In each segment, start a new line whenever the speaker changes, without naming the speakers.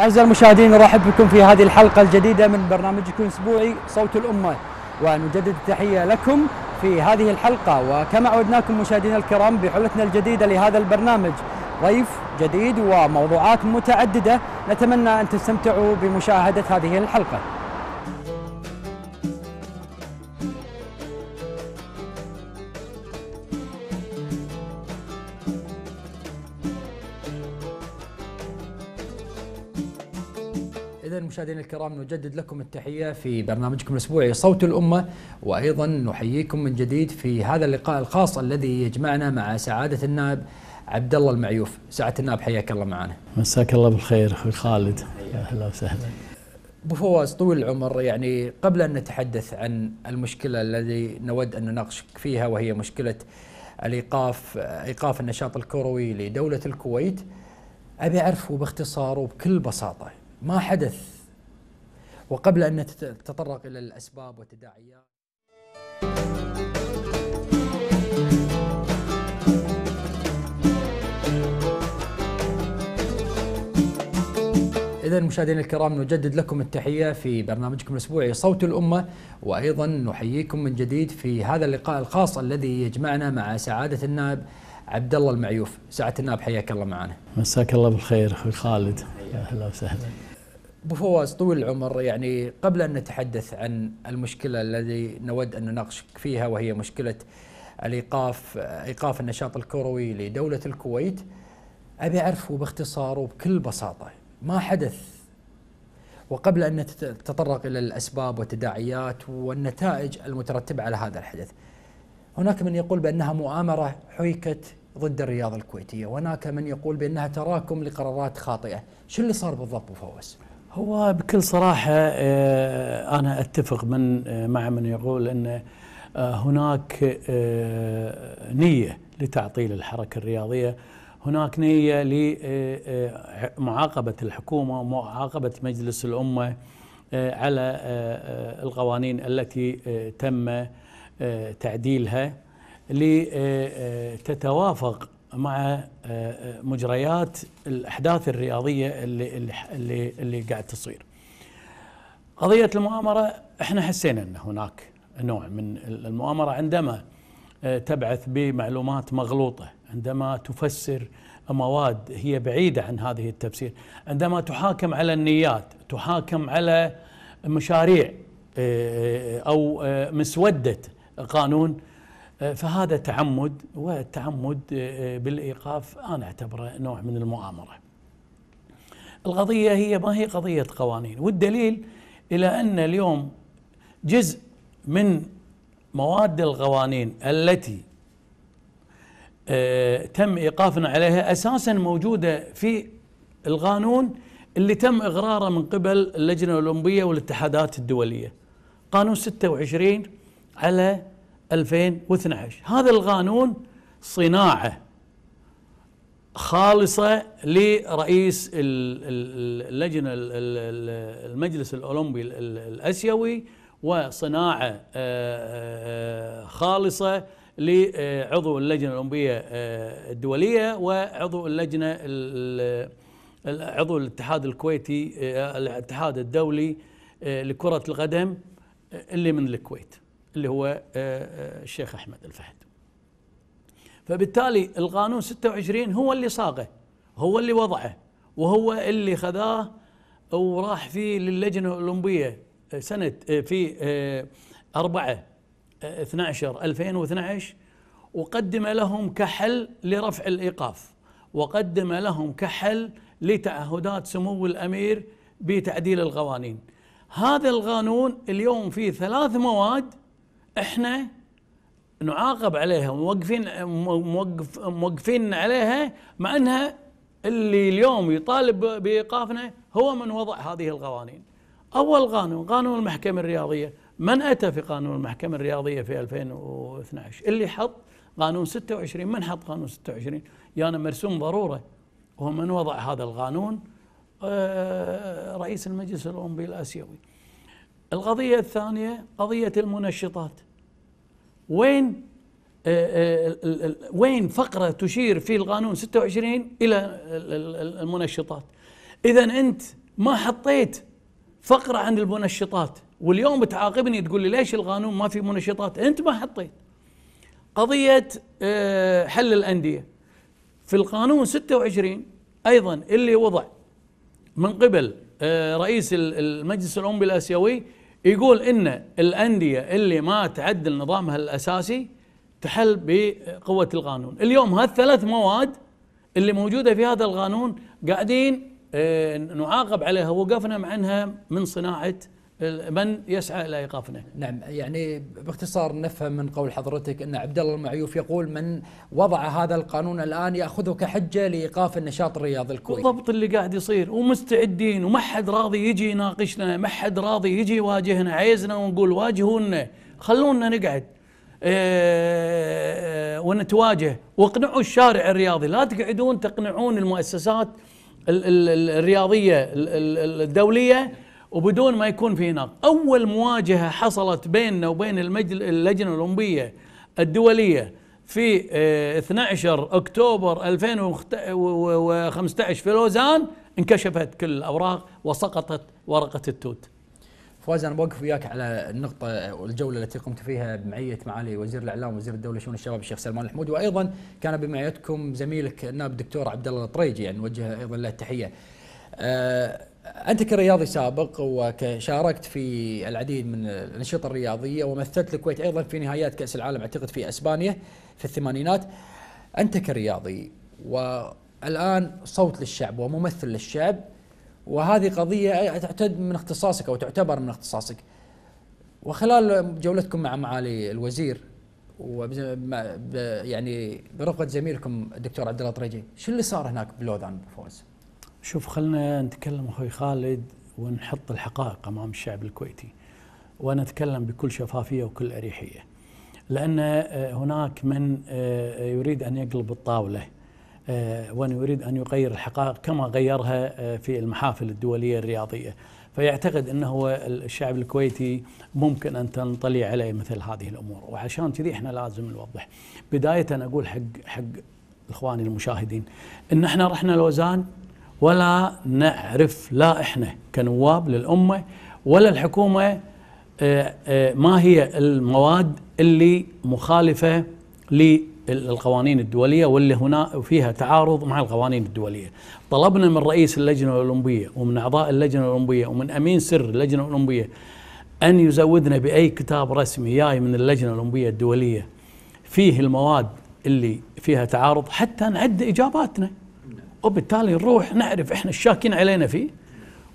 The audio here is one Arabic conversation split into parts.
أعزائي المشاهدين نرحب بكم في هذه الحلقة الجديدة من برنامجكم الأسبوعي صوت الأمة ونجدد التحية لكم في هذه الحلقة وكما عودناكم مشاهدينا الكرام بحلتنا الجديدة لهذا البرنامج ضيف جديد وموضوعات متعددة نتمنى أن تستمتعوا بمشاهدة هذه الحلقة مشاهدينا الكرام نجدد لكم التحية في برنامجكم الأسبوعي صوت الأمة وأيضا نحييكم من جديد في هذا اللقاء الخاص الذي يجمعنا مع سعادة النائب عبد الله المعيوف سعادة النائب حياك الله معنا
مساك الله بالخير أخوي خالد أهلا وسهلا
أبو فواز طويل العمر يعني قبل أن نتحدث عن المشكلة الذي نود أن نناقشك فيها وهي مشكلة الإيقاف إيقاف النشاط الكروي لدولة الكويت أبي أعرف وباختصار وبكل بساطة ما حدث وقبل أن نتطرق إلى الأسباب والتداعيات إذا مشاهدينا الكرام نجدد لكم التحية في برنامجكم الأسبوعي صوت الأمة وأيضا نحييكم من جديد في هذا اللقاء الخاص الذي يجمعنا مع سعادة النائب عبد الله المعيوف، سعادة النائب حياك الله معنا.
مساك الله بالخير أخوي خالد أهلا وسهلا.
ابو فواز طويل العمر يعني قبل ان نتحدث عن المشكله الذي نود ان نناقشك فيها وهي مشكله الايقاف ايقاف النشاط الكروي لدوله الكويت ابي اعرف وباختصار وبكل بساطه ما حدث وقبل ان نتطرق الى الاسباب والتداعيات والنتائج المترتبه على هذا الحدث هناك من يقول بانها مؤامره حيكت ضد الرياضه الكويتيه وهناك من يقول بانها تراكم لقرارات خاطئه شو اللي صار بالضبط فوز
هو بكل صراحة آه، أنا أتفق من آه، مع من يقول أن آه، هناك نية لتعطيل الحركة الرياضية هناك نية لمعاقبة الحكومة ومعاقبة مجلس الأمة على القوانين التي تم تعديلها لتتوافق مع آه، آه، مجريات الاحداث الرياضيه اللي اللي اللي قاعد تصير. قضيه المؤامره احنا حسينا ان هناك نوع من المؤامره عندما آه، تبعث بمعلومات مغلوطه، عندما تفسر مواد هي بعيده عن هذه التفسير، عندما تحاكم على النيات، تحاكم على مشاريع او مسوده قانون فهذا تعمد والتعمد آه، آه، بالايقاف انا اعتبره نوع من المؤامره. القضيه هي ما هي قضيه قوانين والدليل الى ان اليوم جزء من مواد القوانين التي آه، تم ايقافنا عليها اساسا موجوده في القانون اللي تم اقراره من قبل اللجنه الاولمبيه والاتحادات الدوليه. قانون 26 على 2012 هذا القانون صناعة خالصة لرئيس اللجنة المجلس الأولمبي الأسيوي وصناعة آه، آه، آه، خالصة لعضو اللجنة الأولمبية الدولية وعضو اللجنة عضو الاتحاد الكويتي الاتحاد الدولي لكرة القدم اللي من الكويت اللي هو آه، آه، الشيخ أحمد الفهد فبالتالي القانون 26 هو اللي صاغه هو اللي وضعه وهو اللي خذاه وراح فيه للجنة الأولمبية آه، سنة في 4 12 2012 وقدم لهم كحل لرفع الإيقاف وقدم لهم كحل لتعهدات سمو الأمير بتعديل القوانين هذا القانون اليوم فيه ثلاث مواد احنا نعاقب عليها موقفين موقف موقفين عليها مع انها اللي اليوم يطالب بايقافنا هو من وضع هذه القوانين. اول قانون قانون المحكمه الرياضيه، من اتى في قانون المحكمه الرياضيه في 2012 اللي حط قانون 26 من حط قانون 26 يانا يعني مرسوم ضروره هو من وضع هذا القانون آه، رئيس المجلس الاولمبي الاسيوي القضيه الثانيه قضيه المنشطات وين آه، آه، وين فقرة تشير في القانون 26 إلى المنشطات إذا أنت ما حطيت فقرة عن المنشطات واليوم تعاقبني تقول لي ليش القانون ما في منشطات أنت ما حطيت قضية آه، حل الأندية في القانون 26 أيضا اللي وضع من قبل رئيس المجلس الأولمبي الآسيوي يقول ان الانديه اللي ما تعدل نظامها الاساسي تحل بقوه القانون، اليوم هالثلاث مواد اللي موجوده في هذا القانون قاعدين آه، نعاقب عليها وقفنا معنها من صناعه
من يسعى الى ايقافنا. نعم يعني باختصار نفهم من قول حضرتك ان عبد الله المعيوف يقول من وضع هذا القانون الان ياخذه كحجه لايقاف النشاط الرياضي الكويتي.
بالضبط اللي قاعد يصير ومستعدين وما حد راضي يجي يناقشنا، ما حد راضي يجي يواجهنا، عيزنا ونقول واجهونا، خلونا نقعد. إيه ونتواجه واقنعوا الشارع الرياضي لا تقعدون تقنعون المؤسسات الرياضيه الدوليه وبدون ما يكون في نقد أول مواجهة حصلت بيننا وبين اللجنة الأولمبية الدولية في 12 آه، أكتوبر 2015 في لوزان انكشفت كل الأوراق وسقطت ورقة التوت
فواز انا بوقف وياك على النقطه والجوله التي قمت فيها بمعيه معالي وزير الاعلام وزير الدوله شؤون الشباب الشيخ سلمان الحمود وايضا كان بمعيتكم زميلك النائب الدكتور عبد الله الطريجي يعني نوجه ايضا له التحيه. أه انت كرياضي سابق وشاركت في العديد من الانشطه الرياضيه ومثلت الكويت ايضا في نهايات كاس العالم اعتقد في اسبانيا في الثمانينات انت كرياضي والان صوت للشعب وممثل للشعب وهذه قضيه تعتد من اختصاصك او تعتبر من اختصاصك وخلال جولتكم مع معالي الوزير يعني برفقه زميلكم الدكتور عبد الله طريجي شو اللي صار هناك بلوذان فوز؟ شوف خلنا نتكلم اخوي خالد ونحط الحقائق امام الشعب
الكويتي وانا اتكلم بكل شفافيه وكل اريحيه لان آه، هناك من آه، يريد ان يقلب الطاوله آه، وان يريد ان يغير الحقائق كما غيرها في المحافل الدوليه الرياضيه فيعتقد انه هو الشعب الكويتي ممكن ان تنطلي عليه مثل هذه الامور وعشان كذي احنا لازم نوضح بدايه اقول حق حق اخواني المشاهدين ان احنا رحنا لوزان ولا نعرف لا احنا كنواب للامه ولا الحكومه آه، آه، ما هي المواد اللي مخالفه للقوانين الدوليه واللي هنا فيها تعارض مع القوانين الدوليه. طلبنا من رئيس اللجنه الاولمبيه ومن اعضاء اللجنه الاولمبيه ومن امين سر اللجنه الاولمبيه ان يزودنا باي كتاب رسمي جاي من اللجنه الاولمبيه الدوليه فيه المواد اللي فيها تعارض حتى نعد اجاباتنا. وبالتالي نروح نعرف احنا الشاكين علينا فيه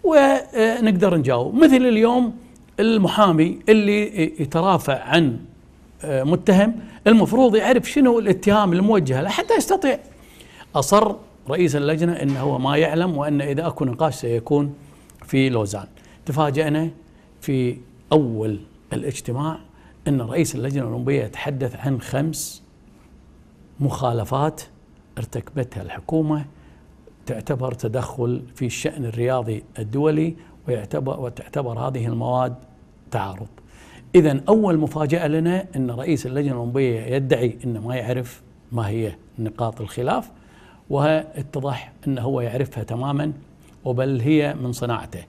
ونقدر نجاوب مثل اليوم المحامي اللي يترافع عن آه، متهم المفروض يعرف شنو الاتهام الموجه له حتى يستطيع اصر رئيس اللجنه انه هو ما يعلم وان اذا اكو نقاش سيكون في لوزان تفاجئنا في اول الاجتماع ان رئيس اللجنه الاولمبيه يتحدث عن خمس مخالفات ارتكبتها الحكومه تعتبر تدخل في الشأن الرياضي الدولي ويعتبر وتعتبر هذه المواد تعارض إذا أول مفاجأة لنا أن رئيس اللجنة الأولمبية يدعي أنه ما يعرف ما هي نقاط الخلاف واتضح أنه هو يعرفها تماما وبل هي من صناعته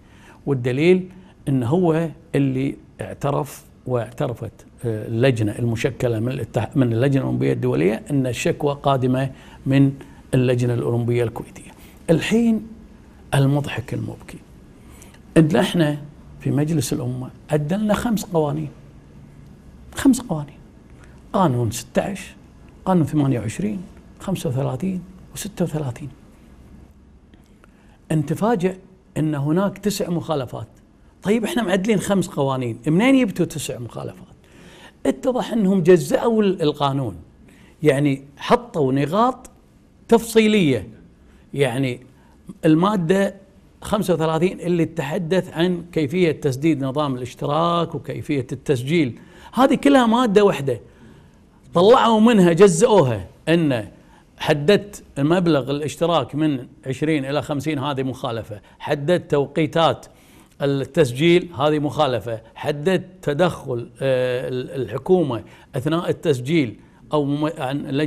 والدليل أنه هو اللي اعترف واعترفت آه، اللجنة المشكلة من من اللجنة الأولمبية الدولية أن الشكوى قادمة من اللجنة الأولمبية الكويتية الحين المضحك المبكي ان احنا في مجلس الامه عدلنا خمس قوانين خمس قوانين قانون 16 قانون 28 35 و36 انتفاجئ ان هناك تسع مخالفات طيب احنا معدلين خمس قوانين منين جبتوا تسع مخالفات اتضح انهم جزأوا القانون يعني حطوا نقاط تفصيليه يعني المادة 35 اللي تتحدث عن كيفية تسديد نظام الاشتراك وكيفية التسجيل هذه كلها مادة واحدة طلعوا منها جزئوها أن حددت مبلغ الاشتراك من 20 إلى 50 هذه مخالفة حددت توقيتات التسجيل هذه مخالفة حددت تدخل آه، الحكومة أثناء التسجيل او عن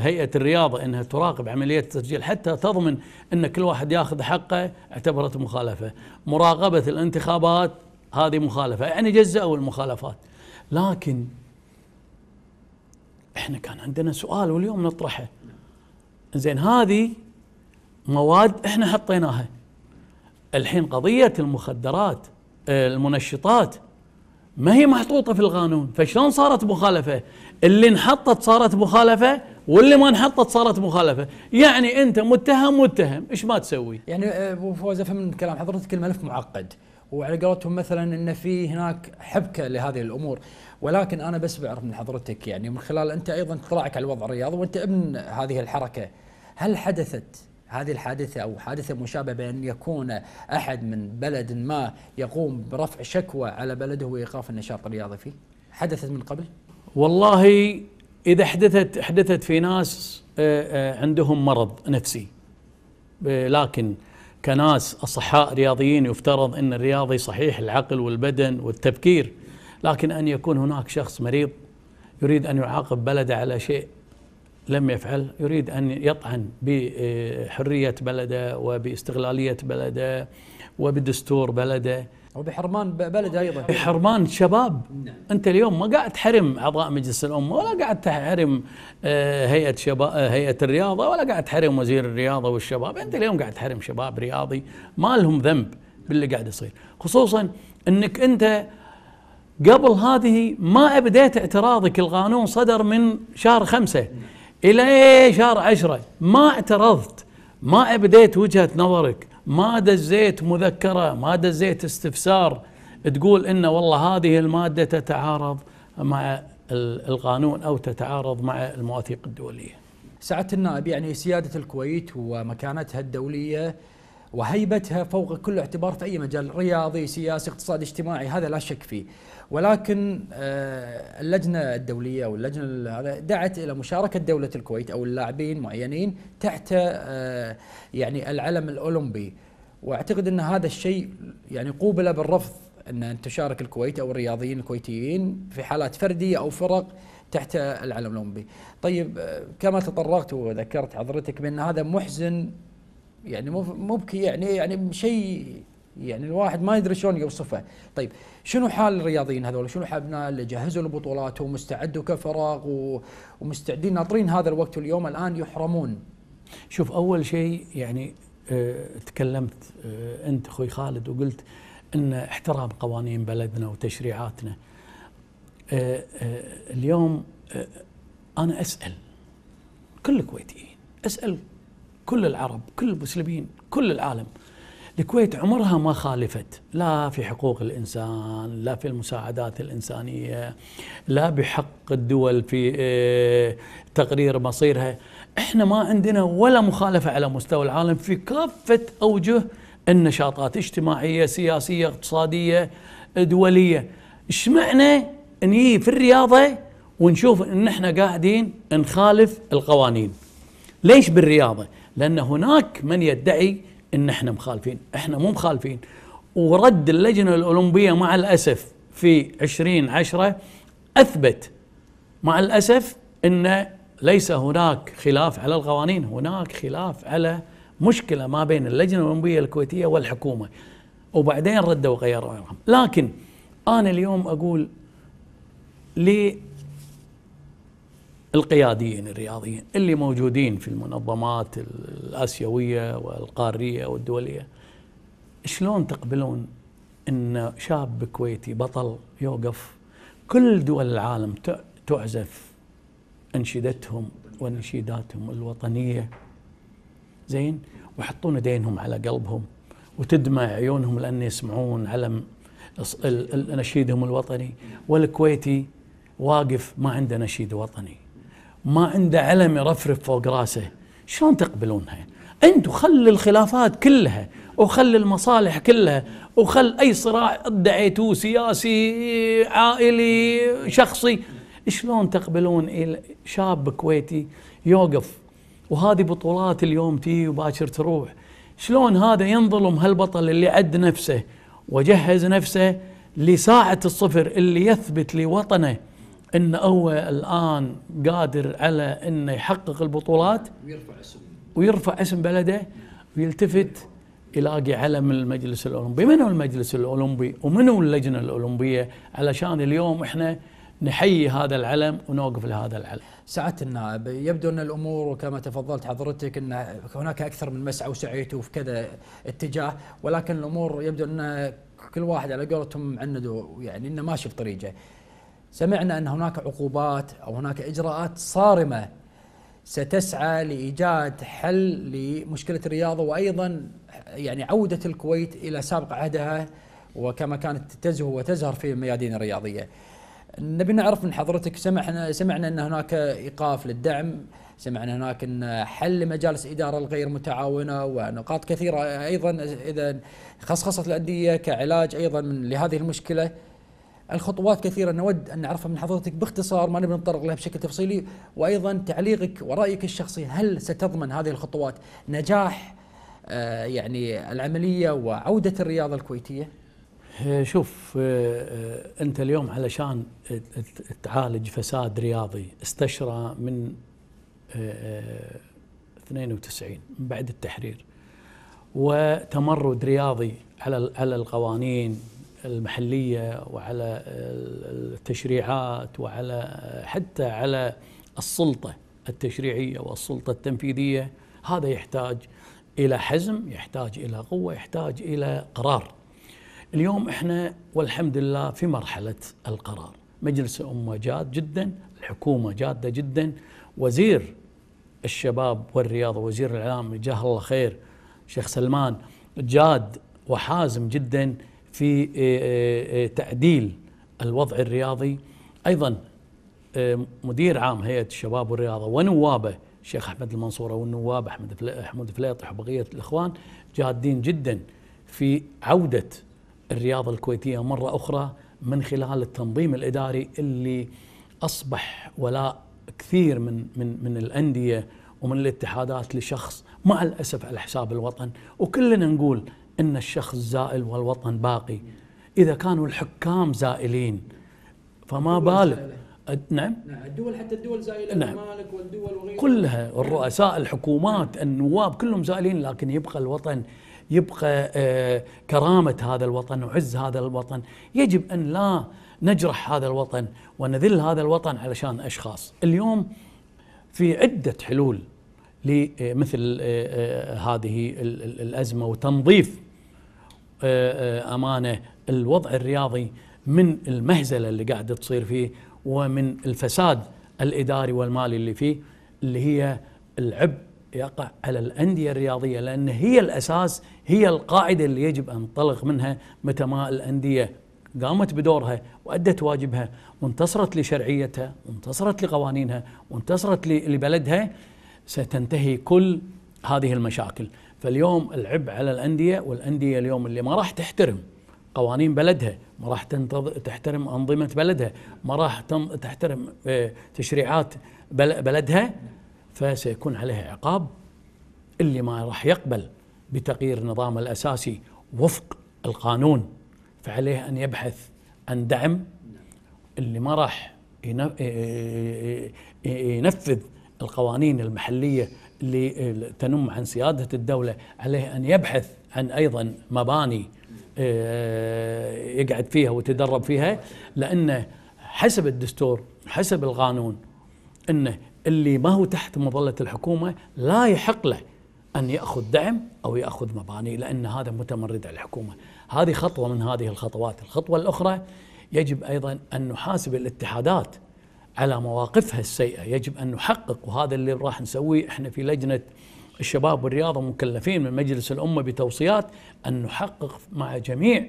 هيئه الرياضه انها تراقب عمليه التسجيل حتى تضمن ان كل واحد ياخذ حقه اعتبرت مخالفه، مراقبه الانتخابات هذه مخالفه، يعني جزأوا المخالفات. لكن احنا كان عندنا سؤال واليوم نطرحه. زين هذه مواد احنا حطيناها. الحين قضيه المخدرات المنشطات ما هي محطوطة في القانون فشلون صارت مخالفة اللي انحطت صارت مخالفة واللي ما انحطت صارت مخالفه، يعني انت متهم متهم،
ايش ما تسوي؟ يعني آه، ابو فوز افهم من كلام حضرتك الملف معقد، وعلى قولتهم مثلا ان في هناك حبكه لهذه الامور، ولكن انا بس بعرف من حضرتك يعني من خلال انت ايضا اطلاعك على الوضع الرياضي وانت ابن هذه الحركه، هل حدثت هذه الحادثة أو حادثة مشابهة بأن يكون أحد من بلد ما يقوم برفع شكوى على بلده وإيقاف النشاط الرياضي فيه حدثت من قبل؟
والله إذا حدثت حدثت في ناس آه، آه، عندهم مرض نفسي آه، لكن كناس أصحاء رياضيين يفترض أن الرياضي صحيح العقل والبدن والتفكير لكن أن يكون هناك شخص مريض يريد أن يعاقب بلده على شيء لم يفعل يريد أن يطعن بحرية بلده وباستغلالية بلده وبدستور بلده وبحرمان بلده أيضا بحرمان شباب نعم. أنت اليوم ما قاعد تحرم أعضاء مجلس الأمة ولا قاعد تحرم آه، هيئة شباب آه، هيئة الرياضة ولا قاعد تحرم وزير الرياضة والشباب أنت اليوم قاعد تحرم شباب رياضي ما لهم ذنب باللي قاعد يصير خصوصا أنك أنت قبل هذه ما أبديت اعتراضك القانون صدر من شهر خمسة نعم. الى شهر عشرة ما اعترضت ما ابديت وجهه نظرك ما دزيت مذكره ما دزيت استفسار تقول ان والله هذه الماده تتعارض مع القانون او تتعارض
مع المواثيق الدوليه. سعاده النائب يعني سياده الكويت ومكانتها الدوليه وهيبتها فوق كل اعتبار في أي مجال رياضي سياسي اقتصادي اجتماعي هذا لا شك فيه ولكن آه، اللجنة الدولية أو اللجنة دعت إلى مشاركة دولة الكويت أو اللاعبين معينين تحت آه، يعني العلم الأولمبي واعتقد ان هذا الشيء يعني قوبل بالرفض ان تشارك الكويت او الرياضيين الكويتيين في حالات فرديه او فرق تحت العلم الاولمبي. طيب آه، كما تطرقت وذكرت حضرتك بان هذا محزن يعني مو مبكي يعني يعني شيء يعني الواحد ما يدري شلون يوصفه طيب شنو حال الرياضيين هذول شنو حال ابناء اللي جهزوا البطولات ومستعدوا كفراغ ومستعدين ناطرين هذا الوقت واليوم الان يحرمون شوف اول شيء يعني
اه تكلمت اه انت اخوي خالد وقلت ان احترام قوانين بلدنا وتشريعاتنا اه, آه، اليوم آه، انا اسال كل الكويتيين اسال كل العرب كل المسلمين كل العالم الكويت عمرها ما خالفت لا في حقوق الانسان لا في المساعدات الانسانيه لا بحق الدول في آه، تقرير مصيرها احنا ما عندنا ولا مخالفه على مستوى العالم في كافه اوجه النشاطات اجتماعيه سياسيه اقتصاديه دوليه ايش معنى نجي في الرياضه ونشوف ان احنا قاعدين نخالف القوانين ليش بالرياضه لأن هناك من يدعي أن احنا مخالفين احنا مو مخالفين ورد اللجنة الأولمبية مع الأسف في 2010 أثبت مع الأسف أن ليس هناك خلاف على القوانين هناك خلاف على مشكلة ما بين اللجنة الأولمبية الكويتية والحكومة وبعدين ردوا وغيروا لكن أنا اليوم أقول ليه القياديين الرياضيين اللي موجودين في المنظمات الآسيوية والقارية والدولية شلون تقبلون أن شاب كويتي بطل يوقف كل دول العالم تعزف أنشدتهم ونشيداتهم الوطنية زين ويحطون دينهم على قلبهم وتدمع عيونهم لان يسمعون علم نشيدهم الوطني والكويتي واقف ما عنده نشيد وطني ما عنده علم يرفرف فوق راسه شلون تقبلونها انتم خل الخلافات كلها وخل المصالح كلها وخل اي صراع ادعيتوه سياسي عائلي شخصي شلون تقبلون شاب كويتي يوقف وهذه بطولات اليوم تي وباكر تروح شلون هذا ينظلم هالبطل اللي عد نفسه وجهز نفسه لساعة الصفر اللي يثبت لوطنه ان هو الان قادر على انه يحقق البطولات ويرفع اسم ويرفع اسم بلده ويلتفت يلاقي علم المجلس الاولمبي، من هو المجلس الاولمبي؟ ومن هو اللجنه الاولمبيه؟ علشان اليوم احنا نحيي هذا العلم ونوقف لهذا العلم.
سعاده النائب، يبدو ان الامور كما تفضلت حضرتك ان هناك اكثر من مسعى وسعيت وفي كذا اتجاه، ولكن الامور يبدو ان كل واحد على قولتهم عنده يعني انه ماشي بطريقه. سمعنا ان هناك عقوبات او هناك اجراءات صارمه ستسعى لايجاد حل لمشكله الرياضه وايضا يعني عوده الكويت الى سابق عهدها وكما كانت تزهو وتزهر في الميادين الرياضيه. نبي نعرف من حضرتك سمعنا سمعنا ان هناك ايقاف للدعم، سمعنا هناك ان حل لمجالس اداره الغير متعاونه ونقاط كثيره ايضا اذا خصخصت الانديه كعلاج ايضا لهذه المشكله الخطوات كثيرة نود أن نعرفها من حضرتك باختصار ما نبي نتطرق لها بشكل تفصيلي وأيضا تعليقك ورأيك الشخصي هل ستضمن هذه الخطوات نجاح آه، يعني العملية وعودة الرياضة الكويتية؟
آه، شوف آه، أنت اليوم علشان تعالج فساد رياضي استشرى من 92 من بعد التحرير وتمرد رياضي على على القوانين المحليه وعلى التشريعات وعلى حتى على السلطه التشريعيه والسلطه التنفيذيه هذا يحتاج الى حزم يحتاج الى قوه يحتاج الى قرار اليوم احنا والحمد لله في مرحله القرار مجلس الامه جاد جدا الحكومه جاده جدا وزير الشباب والرياضه وزير الاعلام جاه الله خير شيخ سلمان جاد وحازم جدا في آه، آه، آه، تعديل الوضع الرياضي ايضا مدير عام هيئه الشباب والرياضه ونوابه الشيخ احمد المنصوره والنواب احمد حمود فليطح وبقيه الاخوان جادين جدا في عوده الرياضه الكويتيه مره اخرى من خلال التنظيم الاداري اللي اصبح ولاء كثير من من من الانديه ومن الاتحادات لشخص مع الاسف على حساب الوطن وكلنا نقول ان الشخص زائل والوطن باقي اذا كانوا الحكام زائلين فما بالك نعم.
نعم الدول حتى الدول زائله نعم مالك والدول وغيرها
كلها الرؤساء الحكومات النواب كلهم زائلين لكن يبقى الوطن يبقى آه، كرامه هذا الوطن وعز هذا الوطن يجب ان لا نجرح هذا الوطن ونذل هذا الوطن علشان اشخاص اليوم في عده حلول لمثل آه، آه، هذه الازمه وتنظيف آه، آه، امانه الوضع الرياضي من المهزله اللي قاعده تصير فيه ومن الفساد الاداري والمالي اللي فيه اللي هي العبء يقع على الانديه الرياضيه لان هي الاساس هي القاعده اللي يجب ان تطلق منها متى ما الانديه قامت بدورها وادت واجبها وانتصرت لشرعيتها وانتصرت لقوانينها وانتصرت لبلدها ستنتهي كل هذه المشاكل فاليوم العبء على الانديه والانديه اليوم اللي ما راح تحترم قوانين بلدها ما راح تحترم انظمه بلدها ما راح تحترم آه، تشريعات بلدها فسيكون عليها عقاب اللي ما راح يقبل بتغيير نظام الاساسي وفق القانون فعليه ان يبحث عن دعم اللي ما راح آه، آه، ينفذ القوانين المحليه لتنم عن سيادة الدولة عليه أن يبحث عن أيضا مباني آه، يقعد فيها وتدرب فيها لأن حسب الدستور حسب القانون أنه اللي ما هو تحت مظلة الحكومة لا يحق له أن يأخذ دعم أو يأخذ مباني لأن هذا متمرد على الحكومة هذه خطوة من هذه الخطوات الخطوة الأخرى يجب أيضا أن نحاسب الاتحادات على مواقفها السيئه يجب ان نحقق وهذا اللي راح نسويه احنا في لجنه الشباب والرياضه مكلفين من مجلس الامه بتوصيات ان نحقق مع جميع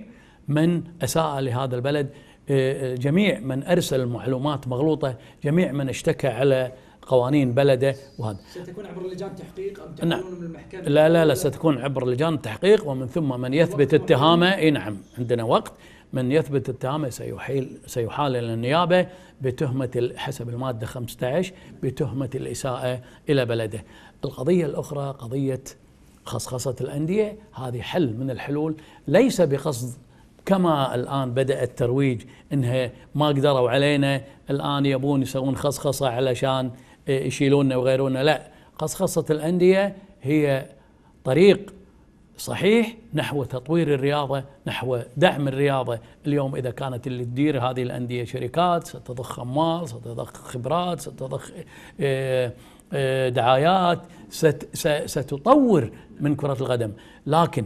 من اساء لهذا البلد آه، آه، جميع من ارسل معلومات مغلوطه جميع من اشتكى على قوانين بلده وهذا
ستكون عبر لجان تحقيق ام نعم. تكون من
المحكمه لا لا لا ستكون عبر لجان تحقيق ومن ثم من يثبت اتهامه اي نعم عندنا وقت من يثبت اتهامه سيحيل سيحال الى النيابه بتهمه حسب الماده 15 بتهمه الاساءه الى بلده. القضيه الاخرى قضيه خصخصه الانديه هذه حل من الحلول ليس بقصد كما الان بدا الترويج انها ما قدروا علينا الان يبون يسوون خصخصه علشان إيه، يشيلونا وغيرونا لا خصخصه الانديه هي طريق صحيح نحو تطوير الرياضة نحو دعم الرياضة اليوم إذا كانت اللي تدير هذه الأندية شركات ستضخ أموال ستضخ خبرات ستضخ آه، آه، دعايات ستطور من كرة القدم لكن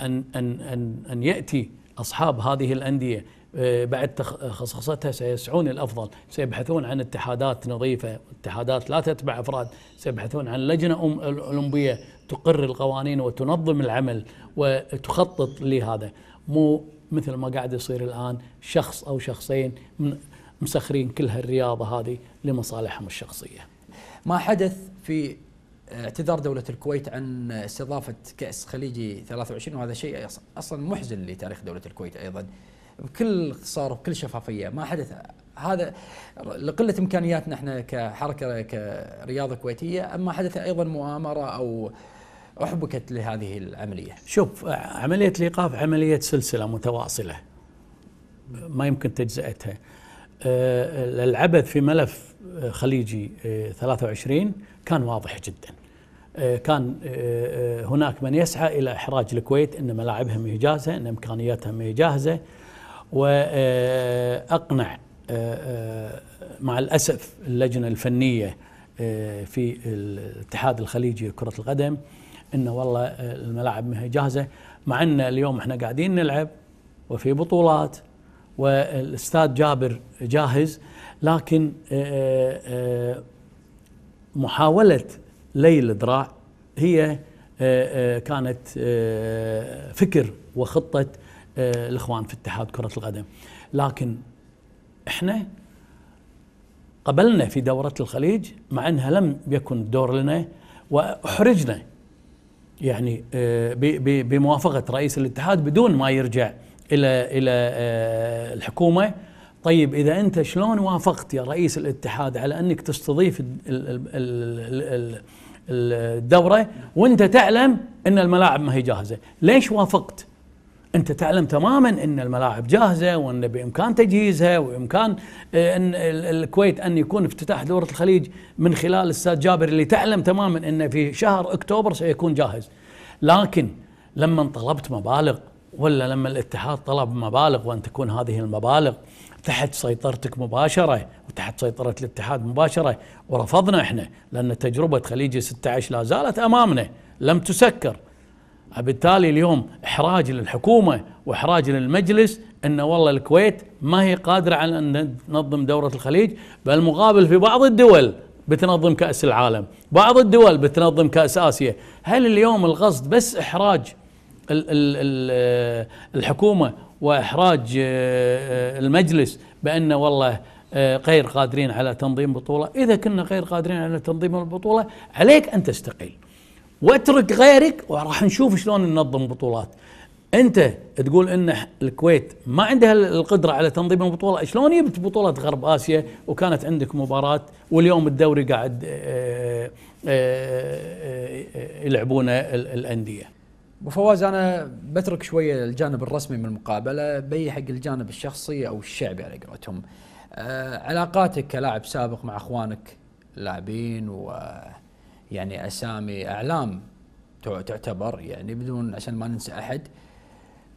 أن, أن, أن, أن يأتي أصحاب هذه الأندية آه، بعد خصصتها سيسعون الافضل، سيبحثون عن اتحادات نظيفه، اتحادات لا تتبع افراد، سيبحثون عن لجنه اولمبيه تقر القوانين وتنظم العمل وتخطط لهذا مو مثل ما قاعد يصير الان شخص او شخصين مسخرين كل هالرياضه هذه لمصالحهم الشخصيه.
ما حدث في اعتذار دولة الكويت عن استضافة كأس خليجي 23 وهذا شيء أصلا محزن لتاريخ دولة الكويت أيضا بكل اختصار وبكل شفافية ما حدث هذا لقلة إمكانياتنا احنا كحركة كرياضة كويتية أما حدث أيضا مؤامرة أو أحبكت لهذه العملية
شوف عملية الإيقاف عملية سلسلة متواصلة ما يمكن تجزئتها آه، العبث في ملف آه، خليجي 23 آه، كان واضح جدا كان هناك من يسعى إلى إحراج الكويت أن ملاعبها ما جاهزة أن إمكانياتها ما جاهزة وأقنع مع الأسف اللجنة الفنية في الاتحاد الخليجي لكرة القدم انه والله آه، الملاعب ما هي جاهزه مع ان اليوم احنا قاعدين نلعب وفي بطولات والاستاد جابر جاهز لكن آه، آه، محاوله ليل الذراع هي كانت فكر وخطه الاخوان في اتحاد كره القدم لكن احنا قبلنا في دورة الخليج مع أنها لم يكن الدور لنا وأحرجنا يعني آه، بموافقه رئيس الاتحاد بدون ما يرجع الى الى آه، الحكومه طيب اذا انت شلون وافقت يا رئيس الاتحاد على انك تستضيف الدوره وانت تعلم ان الملاعب ما هي جاهزه ليش وافقت انت تعلم تماما ان الملاعب جاهزه وان بامكان تجهيزها وامكان آه، ان الكويت ان يكون افتتاح دوره الخليج من خلال الاستاذ جابر اللي تعلم تماما انه في شهر اكتوبر سيكون جاهز. لكن لما طلبت مبالغ ولا لما الاتحاد طلب مبالغ وان تكون هذه المبالغ تحت سيطرتك مباشره وتحت سيطره الاتحاد مباشره ورفضنا احنا لان تجربه خليجي 16 لا زالت امامنا لم تسكر. بالتالي اليوم احراج للحكومه واحراج للمجلس ان والله الكويت ما هي قادره على ان تنظم دوره الخليج بالمقابل في بعض الدول بتنظم كاس العالم، بعض الدول بتنظم كاس اسيا، هل اليوم القصد بس احراج آه، الحكومه واحراج آه، آه، المجلس بان والله غير قادرين على تنظيم بطوله، اذا كنا غير قادرين على تنظيم البطوله عليك ان تستقيل. واترك غيرك وراح نشوف شلون ننظم بطولات انت تقول ان الكويت ما عندها القدره على تنظيم البطوله شلون جبت بطوله غرب اسيا وكانت عندك مباراه واليوم الدوري قاعد
آه، آه، آه، يلعبونه الانديه ابو فواز انا بترك شويه الجانب الرسمي من المقابله بي حق الجانب الشخصي او الشعبي على قولتهم علاقاتك كلاعب سابق مع اخوانك اللاعبين و يعني اسامي اعلام تعتبر يعني بدون عشان ما ننسى احد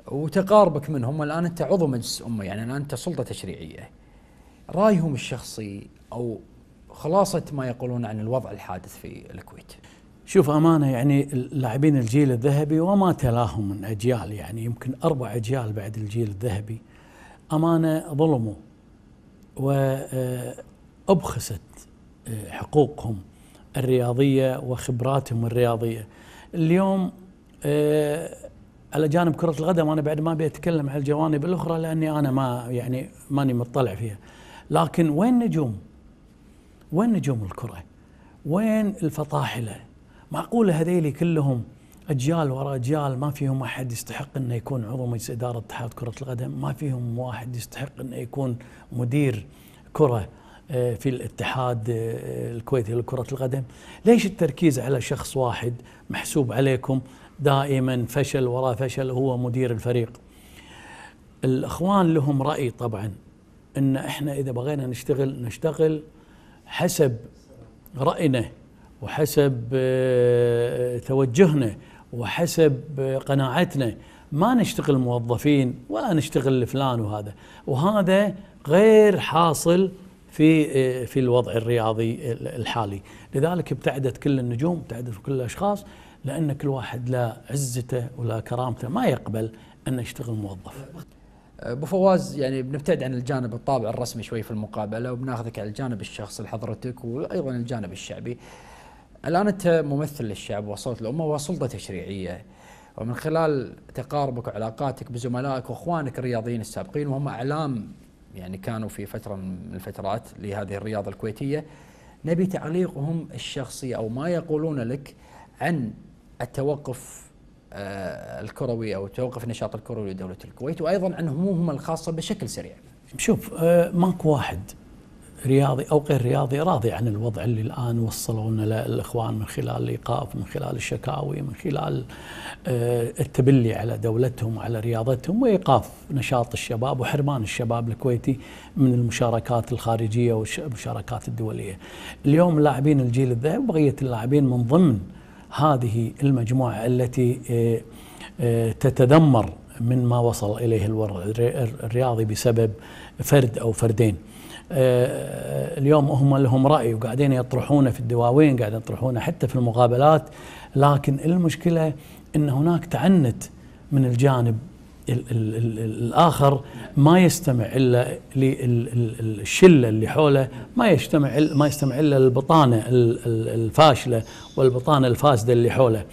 وتقاربك منهم الان انت عضو مجلس امه يعني الان انت سلطه تشريعيه رايهم الشخصي او خلاصه ما يقولون عن الوضع الحادث في الكويت شوف امانه يعني اللاعبين الجيل الذهبي
وما تلاهم من اجيال يعني يمكن اربع اجيال بعد الجيل الذهبي امانه ظلموا وابخست آه، آه، حقوقهم الرياضيه وخبراتهم الرياضيه. اليوم آه، على جانب كره القدم انا بعد ما بيتكلم عن الجوانب الاخرى لاني انا ما يعني ماني مطلع فيها. لكن وين نجوم؟ وين نجوم الكره؟ وين الفطاحله؟ معقوله هذيلي كلهم اجيال وراء اجيال ما فيهم احد يستحق انه يكون عضو مجلس اداره اتحاد كره القدم، ما فيهم واحد يستحق انه يكون مدير كره، آه، في الاتحاد آه، الكويتي لكرة القدم ليش التركيز على شخص واحد محسوب عليكم دائما فشل وراء فشل هو مدير الفريق الأخوان لهم رأي طبعا أن إحنا إذا بغينا نشتغل نشتغل حسب رأينا وحسب آه، توجهنا وحسب قناعتنا ما نشتغل موظفين ولا نشتغل لفلان وهذا وهذا غير حاصل في آه، في الوضع الرياضي الحالي لذلك ابتعدت كل النجوم ابتعدت كل الاشخاص لان كل واحد لا عزته
ولا كرامته ما يقبل انه يشتغل موظف ابو فواز يعني بنبتعد عن الجانب الطابع الرسمي شوي في المقابله وبناخذك على الجانب الشخصي لحضرتك وايضا الجانب الشعبي. الان انت ممثل للشعب وصوت الامه وسلطه تشريعيه ومن خلال تقاربك وعلاقاتك بزملائك واخوانك الرياضيين السابقين وهم اعلام يعني كانوا في فترة من الفترات لهذه الرياضة الكويتية نبي تعليقهم الشخصي أو ما يقولون لك عن التوقف آه، الكروي أو توقف النشاط الكروي لدولة الكويت وأيضا عن همومهم الخاصة بشكل سريع شوف آه، ماك واحد
رياضي او غير رياضي راضي عن الوضع اللي الان وصلوا لنا الاخوان من خلال الايقاف من خلال الشكاوي من خلال آه، التبلي على دولتهم وعلى رياضتهم وايقاف نشاط الشباب وحرمان الشباب الكويتي من المشاركات الخارجيه والمشاركات الدوليه. اليوم اللاعبين الجيل الذهبي بقيه اللاعبين من ضمن هذه المجموعه التي آه، آه، تتدمر من ما وصل اليه الوضع الرياضي بسبب فرد او فردين. آه، اليوم هم لهم راي وقاعدين يطرحونه في الدواوين قاعدين يطرحونه حتى في المقابلات لكن المشكله ان هناك تعنت من الجانب الـ الـ الـ الاخر ما يستمع الا للشله اللي حوله ما يجتمع ما يستمع الا للبطانه الفاشله والبطانه الفاسده اللي حوله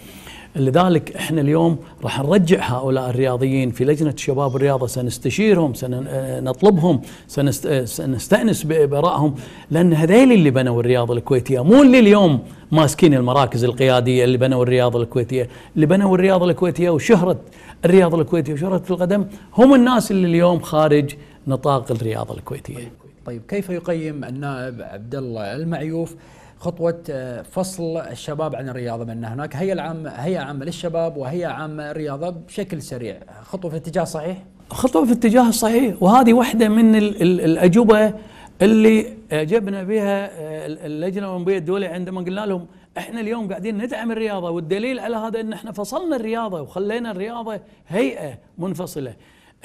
لذلك احنا اليوم راح نرجع هؤلاء الرياضيين في لجنه شباب الرياضه سنستشيرهم سنطلبهم آه، آه، سنستانس بارائهم لان هذيل اللي بنوا الرياضه الكويتيه مو اللي اليوم ماسكين المراكز القياديه اللي بنوا الرياضه الكويتيه، اللي بنوا الرياضه الكويتيه وشهره الرياضه الكويتيه وشهره القدم هم الناس اللي اليوم خارج نطاق الرياضه الكويتيه. طيب,
طيب، كيف يقيم النائب عبد الله المعيوف خطوة آه، فصل الشباب عن الرياضة من هناك هي العامة هي عامة للشباب وهي عامة الرياضة بشكل سريع خطوة في اتجاه صحيح؟
خطوة في اتجاه صحيح وهذه واحدة من الـ الـ الأجوبة اللي جبنا بها آه، اللجنة الأولمبية الدولية عندما قلنا لهم احنا اليوم قاعدين ندعم الرياضة والدليل على هذا ان احنا فصلنا الرياضة وخلينا الرياضة هيئة منفصلة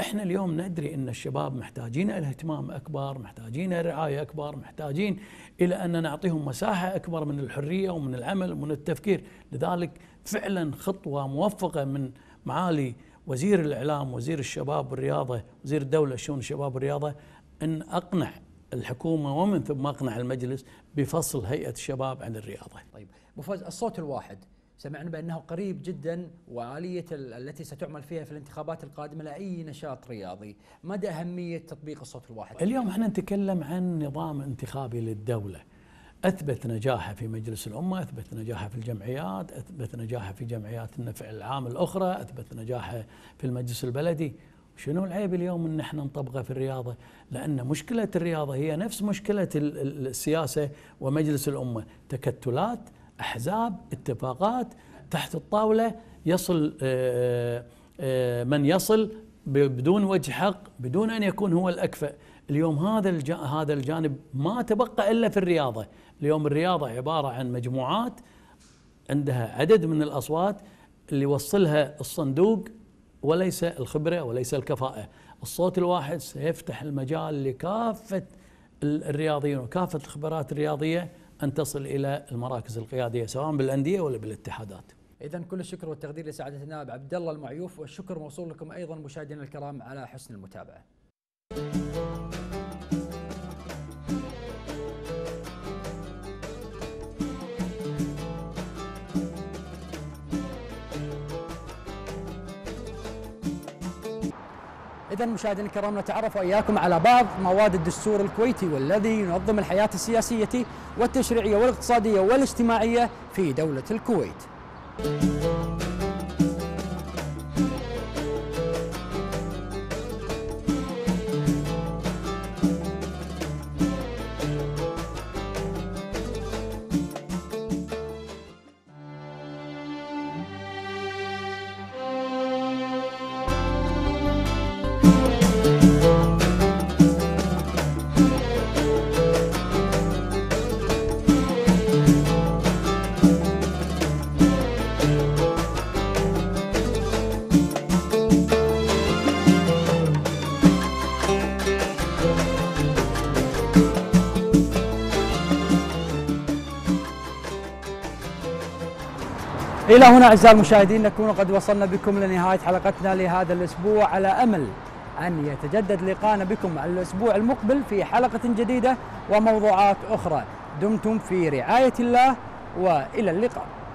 احنا اليوم ندري ان الشباب محتاجين الى اهتمام اكبر، محتاجين الى رعايه اكبر، محتاجين الى ان نعطيهم مساحه اكبر من الحريه ومن العمل ومن التفكير، لذلك فعلا خطوه موفقه من معالي وزير الاعلام، وزير الشباب والرياضه، وزير الدوله شؤون الشباب والرياضه ان اقنع الحكومه ومن ثم اقنع المجلس بفصل هيئه الشباب
عن الرياضه. طيب ابو الصوت الواحد سمعنا بأنه قريب جدا وآلية التي ستعمل فيها في الانتخابات القادمة لأي نشاط رياضي مدى أهمية تطبيق الصوت الواحد؟ اليوم احنا
نتكلم عن نظام انتخابي للدولة أثبت نجاحه في مجلس الأمة أثبت نجاحه في الجمعيات أثبت نجاحه في جمعيات النفع العام الأخرى أثبت نجاحه في المجلس البلدي شنو العيب اليوم ان احنا نطبقه في الرياضه؟ لان مشكله الرياضه هي نفس مشكله السياسه ومجلس الامه، تكتلات احزاب اتفاقات تحت الطاوله يصل آه، آه، آه، من يصل بدون وجه حق بدون ان يكون هو الاكفأ اليوم هذا هذا الجانب ما تبقى الا في الرياضه اليوم الرياضه عباره عن مجموعات عندها عدد من الاصوات اللي يوصلها الصندوق وليس الخبره وليس الكفاءه الصوت الواحد سيفتح المجال لكافه الرياضيين وكافه الخبرات الرياضيه أن تصل إلى المراكز القيادية سواء بالأندية ولا بالاتحادات
إذا كل الشكر والتقدير لسعادة النائب عبد الله المعيوف والشكر موصول لكم أيضا مشاهدينا الكرام على حسن المتابعة إذا مشاهدينا الكرام نتعرف وإياكم على بعض مواد الدستور الكويتي والذي ينظم الحياة السياسية والتشريعية والاقتصادية والاجتماعية في دولة الكويت. إلى هنا أعزائي المشاهدين نكون قد وصلنا بكم لنهاية حلقتنا لهذا الأسبوع على أمل أن يتجدد لقاءنا بكم الأسبوع المقبل في حلقة جديدة وموضوعات أخرى دمتم في رعاية الله وإلى اللقاء